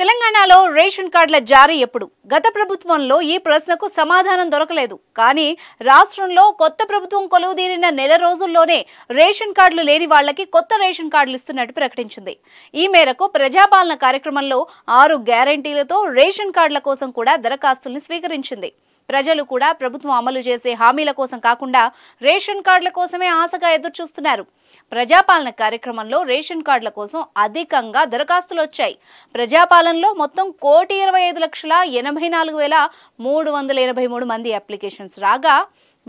తెలంగాణలో రేషన్ కార్డుల జారీ ఎప్పుడు గత ప్రభుత్వంలో ఈ ప్రశ్నకు సమాధానం దొరకలేదు కానీ రాష్ట్రంలో కొత్త ప్రభుత్వం కొలువుదీరిన నెల రోజుల్లోనే రేషన్ కార్డులు లేని వాళ్లకి కొత్త రేషన్ కార్డులు ఇస్తున్నట్టు ప్రకటించింది ఈ మేరకు ప్రజాపాలన కార్యక్రమంలో ఆరు గ్యారంటీలతో రేషన్ కార్డుల కోసం కూడా దరఖాస్తుల్ని స్వీకరించింది ప్రజలు కూడా ప్రభుత్వం అమలు చేసే హామీల కోసం కాకుండా రేషన్ కార్డుల కోసమే ఆశగా ఎదురుచూస్తున్నారు ప్రజాపాలన కార్యక్రమంలో రేషన్ కార్డుల కోసం అధికంగా దరఖాస్తులు వచ్చాయి ప్రజాపాలనలో మొత్తం కోటి ఇరవై ఐదు లక్షల ఎనభై నాలుగు వేల మూడు వందల ఎనభై మూడు మంది అప్లికేషన్స్ రాగా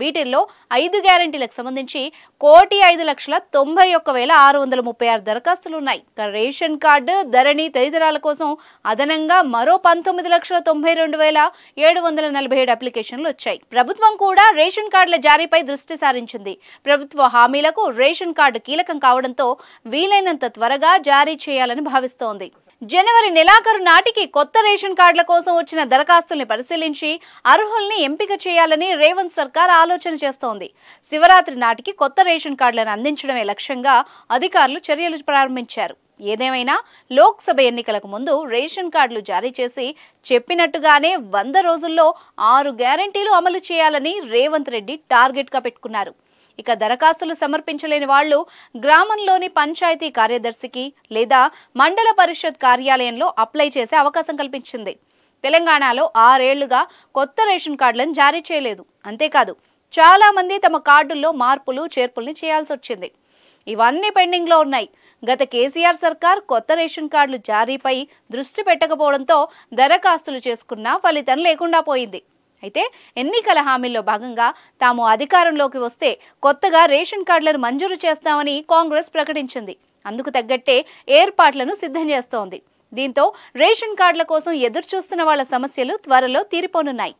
వీటిల్లో ఐదు గ్యారంటీలకు సంబంధించి కోటి ఐదు లక్షల తొంభై ఒక్క వేల ఆరు వందల ముప్పై ఆరు దరఖాస్తులు ఉన్నాయి రేషన్ కార్డు ధరణి తదితరాల కోసం అదనంగా మరో పంతొమ్మిది లక్షల తొంభై రెండు వేల ఏడు వందల నలభై ఏడు అప్లికేషన్లు వచ్చాయి ప్రభుత్వం కూడా రేషన్ కార్డుల జారీపై దృష్టి సారించింది ప్రభుత్వ హామీలకు రేషన్ కార్డు కీలకం కావడంతో వీలైనంత త్వరగా జారీ చేయాలని భావిస్తోంది జనవరి నెలాఖరు నాటికి కొత్త రేషన్ కార్డుల కోసం వచ్చిన దరఖాస్తుల్ని పరిశీలించి అర్హుల్ని ఎంపిక చేయాలని రేవంత్ సర్కార్ ఆలోచన చేస్తోంది శివరాత్రి నాటికి కొత్త రేషన్ కార్డులను అందించడమే లక్ష్యంగా అధికారులు చర్యలు ప్రారంభించారు ఏదేమైనా లోక్సభ ఎన్నికలకు ముందు రేషన్ కార్డులు జారీ చేసి చెప్పినట్టుగానే వంద రోజుల్లో ఆరు గ్యారంటీలు అమలు చేయాలని రేవంత్ రెడ్డి టార్గెట్గా పెట్టుకున్నారు ఇక దరఖాస్తులు సమర్పించలేని వాళ్లు గ్రామంలోని పంచాయతీ కార్యదర్శికి లేదా మండల పరిషత్ కార్యాలయంలో అప్లై చేసే అవకాశం కల్పించింది తెలంగాణలో ఆరేళ్లుగా కొత్త రేషన్ కార్డులను జారీ చేయలేదు అంతేకాదు చాలామంది తమ కార్డుల్లో మార్పులు చేర్పుల్ని చేయాల్సి వచ్చింది ఇవన్నీ పెండింగ్లో ఉన్నాయి గత కేసీఆర్ సర్కార్ కొత్త రేషన్ కార్డులు జారీపై దృష్టి పెట్టకపోవడంతో దరఖాస్తులు చేసుకున్నా ఫలితం లేకుండా పోయింది అయితే ఎన్నికల హామీల్లో భాగంగా తాము అధికారంలోకి వస్తే కొత్తగా రేషన్ కార్డులను మంజూరు చేస్తామని కాంగ్రెస్ ప్రకటించింది అందుకు తగ్గట్టే ఏర్పాట్లను సిద్ధం చేస్తోంది దీంతో రేషన్ కార్డుల కోసం ఎదురుచూస్తున్న వాళ్ల సమస్యలు త్వరలో తీరిపోనున్నాయి